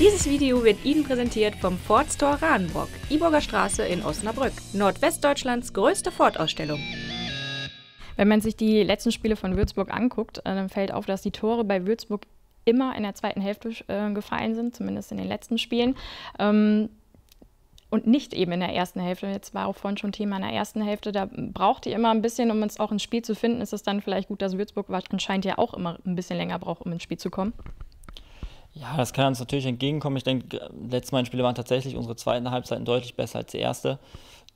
Dieses Video wird Ihnen präsentiert vom Ford Store Radenbrock, Iburger Straße in Osnabrück, Nordwestdeutschlands größte Ford-Ausstellung. Wenn man sich die letzten Spiele von Würzburg anguckt, äh, dann fällt auf, dass die Tore bei Würzburg immer in der zweiten Hälfte äh, gefallen sind, zumindest in den letzten Spielen ähm, und nicht eben in der ersten Hälfte. Jetzt war auch vorhin schon Thema in der ersten Hälfte. Da braucht ihr immer ein bisschen, um uns auch ins Spiel zu finden. Ist es dann vielleicht gut, dass Würzburg anscheinend ja auch immer ein bisschen länger braucht, um ins Spiel zu kommen? Ja, das kann uns natürlich entgegenkommen. Ich denke, letztes Mal in Spiele waren tatsächlich unsere zweiten Halbzeiten deutlich besser als die erste.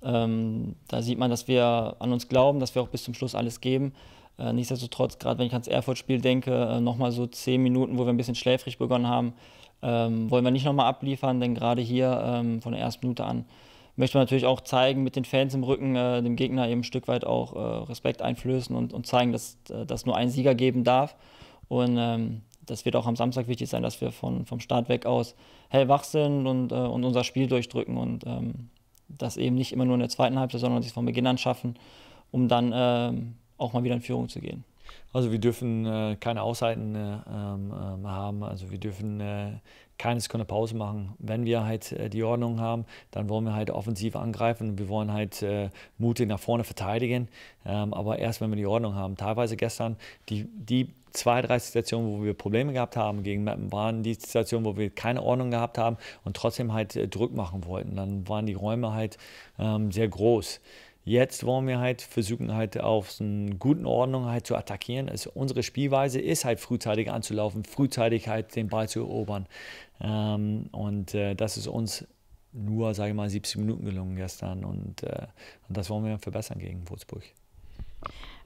Ähm, da sieht man, dass wir an uns glauben, dass wir auch bis zum Schluss alles geben. Äh, nichtsdestotrotz, gerade wenn ich ans Erfurt-Spiel denke, äh, nochmal so zehn Minuten, wo wir ein bisschen schläfrig begonnen haben, ähm, wollen wir nicht nochmal abliefern, denn gerade hier ähm, von der ersten Minute an möchte man natürlich auch zeigen, mit den Fans im Rücken, äh, dem Gegner eben ein Stück weit auch äh, Respekt einflößen und, und zeigen, dass äh, das nur einen Sieger geben darf. Und ähm, das wird auch am Samstag wichtig sein, dass wir von, vom Start weg aus hellwach sind und, äh, und unser Spiel durchdrücken und ähm, das eben nicht immer nur in der zweiten Halbzeit, sondern sich von Beginn an schaffen, um dann ähm, auch mal wieder in Führung zu gehen. Also wir dürfen äh, keine Auszeiten äh, ähm, ähm haben, also wir dürfen äh, keine Sekunde Pause machen. Wenn wir halt äh, die Ordnung haben, dann wollen wir halt offensiv angreifen, wir wollen halt äh, mutig nach vorne verteidigen, ähm, aber erst wenn wir die Ordnung haben. Teilweise gestern, die, die zwei, drei Situationen, wo wir Probleme gehabt haben gegen Mappen, waren die Situationen, wo wir keine Ordnung gehabt haben und trotzdem halt äh, Druck machen wollten. Dann waren die Räume halt ähm, sehr groß. Jetzt wollen wir halt versuchen, halt auf eine guten Ordnung halt zu attackieren. Also unsere Spielweise ist halt frühzeitig anzulaufen, frühzeitig halt den Ball zu erobern. Ähm, und äh, das ist uns nur, sage ich mal, 70 Minuten gelungen gestern. Und, äh, und das wollen wir verbessern gegen Wurzburg.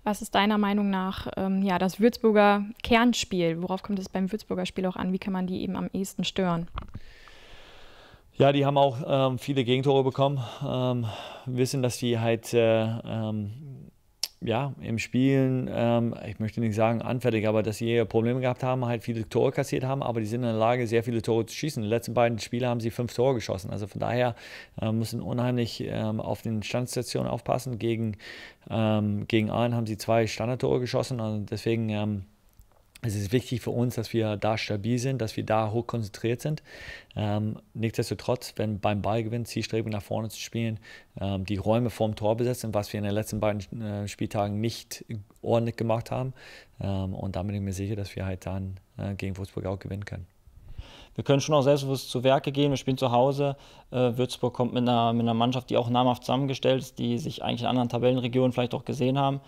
Was ist deiner Meinung nach ähm, ja, das Würzburger Kernspiel? Worauf kommt es beim Würzburger Spiel auch an? Wie kann man die eben am ehesten stören? Ja, die haben auch ähm, viele Gegentore bekommen. Ähm, wissen, dass die halt äh, ähm, ja, im Spielen, ähm, ich möchte nicht sagen anfällig, aber dass sie Probleme gehabt haben, halt viele Tore kassiert haben, aber die sind in der Lage, sehr viele Tore zu schießen. In den letzten beiden Spielen haben sie fünf Tore geschossen. Also von daher äh, müssen unheimlich ähm, auf den Standstationen aufpassen. Gegen, ähm, gegen Aalen haben sie zwei Standardtore geschossen. Also deswegen ähm, es ist wichtig für uns, dass wir da stabil sind, dass wir da hoch konzentriert sind. Ähm, nichtsdestotrotz, wenn beim Ballgewinn Zielstreben nach vorne zu spielen, ähm, die Räume vorm Tor besetzen, was wir in den letzten beiden äh, Spieltagen nicht ordentlich gemacht haben. Ähm, und da bin ich mir sicher, dass wir halt dann äh, gegen Würzburg auch gewinnen können wir können schon auch selbstbewusst zu Werke gehen. Wir spielen zu Hause. Äh, Würzburg kommt mit einer, mit einer Mannschaft, die auch namhaft zusammengestellt ist, die sich eigentlich in anderen Tabellenregionen vielleicht auch gesehen haben.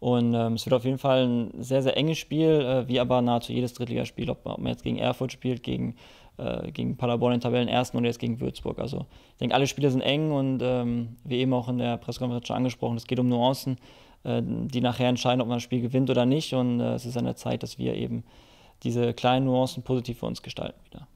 Und ähm, es wird auf jeden Fall ein sehr, sehr enges Spiel, äh, wie aber nahezu jedes Drittligaspiel, ob, ob man jetzt gegen Erfurt spielt, gegen, äh, gegen Paderborn Tabellen ersten oder jetzt gegen Würzburg. Also ich denke, alle Spiele sind eng und ähm, wie eben auch in der Pressekonferenz schon angesprochen, es geht um Nuancen, äh, die nachher entscheiden, ob man das Spiel gewinnt oder nicht. Und äh, es ist an der Zeit, dass wir eben diese kleinen Nuancen positiv für uns gestalten wieder.